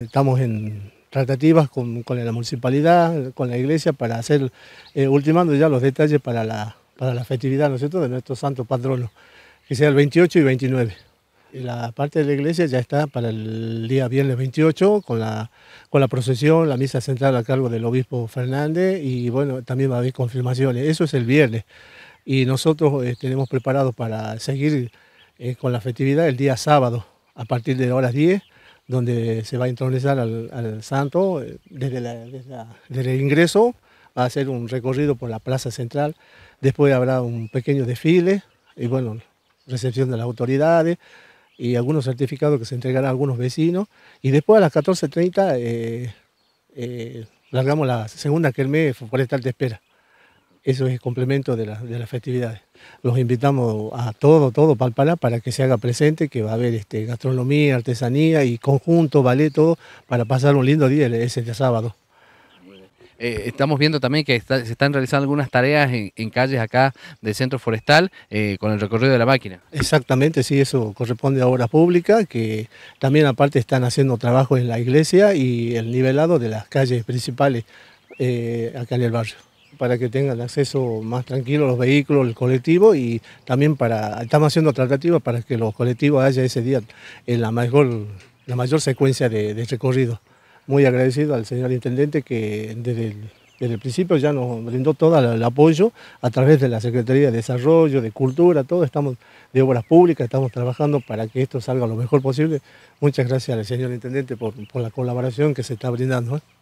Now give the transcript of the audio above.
Estamos en tratativas con, la municipalidad, con la iglesia, para hacer, eh, ultimando ya los detalles para la, festividad, ¿no de nuestro santo patrono, que sea el 28 y 29. la parte de la iglesia ya está para el día viernes 28, con la, procesión, la misa central a cargo del obispo Fernández, y bueno, también va a haber confirmaciones. Eso es el viernes. Y nosotros eh, tenemos preparados para seguir eh, con la festividad el día sábado, a partir de las 10, donde se va a entronizar al, santo eh, desde, el ingreso, va a hacer un recorrido por la plaza central, después habrá un pequeño desfile y bueno, recepción de las autoridades y algunos certificados que se entregarán a algunos vecinos y después a las 14.30 eh, eh, largamos la segunda que por estar de espera eso es el complemento de, las festividades. Los invitamos a todo, todo Palpalá para que se haga presente, que va a haber este, gastronomía, artesanía y conjunto, ballet, todo, para pasar un lindo día ese día sábado. Eh, estamos viendo también que se están realizando algunas tareas en, calles acá del centro forestal eh, con el recorrido de la máquina. Exactamente, sí, eso corresponde a obras públicas, que también aparte están haciendo trabajo en la iglesia y el nivelado de las calles principales eh, acá en el barrio para que tengan acceso más tranquilo los vehículos, el colectivo y también para, estamos haciendo tratativas para que los colectivos haya ese día en la mayor, la mayor secuencia de, recorrido. Este Muy agradecido al señor intendente que desde el principio ya nos brindó todo el apoyo a través de la Secretaría de Desarrollo, de Cultura, todo, estamos de obras públicas, estamos trabajando para que esto salga lo mejor posible. Muchas gracias al señor Intendente por, la colaboración que se está brindando. ¿eh?